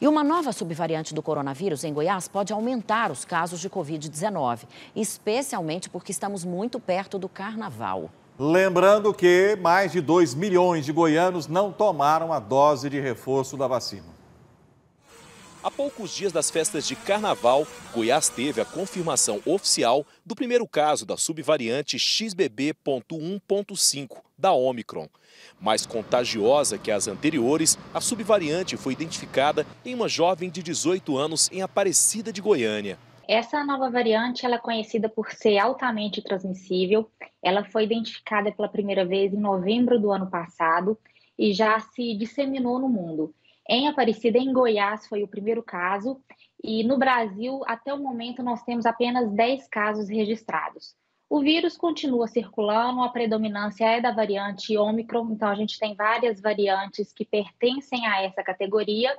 E uma nova subvariante do coronavírus em Goiás pode aumentar os casos de Covid-19, especialmente porque estamos muito perto do carnaval. Lembrando que mais de 2 milhões de goianos não tomaram a dose de reforço da vacina. Há poucos dias das festas de carnaval, Goiás teve a confirmação oficial do primeiro caso da subvariante XBB.1.5 da Omicron. Mais contagiosa que as anteriores, a subvariante foi identificada em uma jovem de 18 anos em Aparecida de Goiânia. Essa nova variante ela é conhecida por ser altamente transmissível. Ela foi identificada pela primeira vez em novembro do ano passado e já se disseminou no mundo. Em Aparecida, em Goiás, foi o primeiro caso. E no Brasil, até o momento, nós temos apenas 10 casos registrados. O vírus continua circulando, a predominância é da variante Ômicron, então a gente tem várias variantes que pertencem a essa categoria,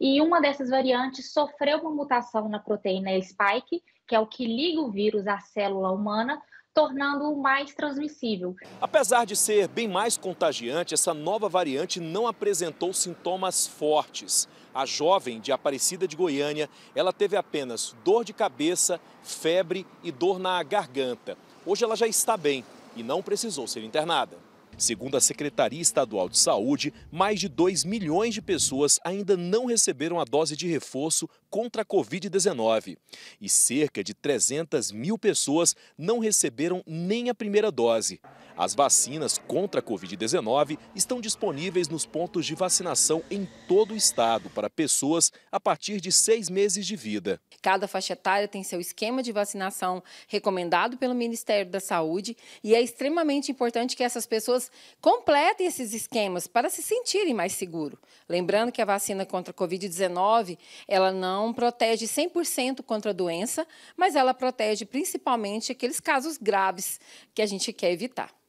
e uma dessas variantes sofreu uma mutação na proteína spike, que é o que liga o vírus à célula humana, tornando-o mais transmissível. Apesar de ser bem mais contagiante, essa nova variante não apresentou sintomas fortes. A jovem de Aparecida de Goiânia, ela teve apenas dor de cabeça, febre e dor na garganta. Hoje ela já está bem e não precisou ser internada. Segundo a Secretaria Estadual de Saúde, mais de 2 milhões de pessoas ainda não receberam a dose de reforço contra a Covid-19. E cerca de 300 mil pessoas não receberam nem a primeira dose. As vacinas contra a Covid-19 estão disponíveis nos pontos de vacinação em todo o estado para pessoas a partir de seis meses de vida. Cada faixa etária tem seu esquema de vacinação recomendado pelo Ministério da Saúde e é extremamente importante que essas pessoas completem esses esquemas para se sentirem mais seguros. Lembrando que a vacina contra a Covid-19 ela não protege 100% contra a doença, mas ela protege principalmente aqueles casos graves que a gente quer evitar.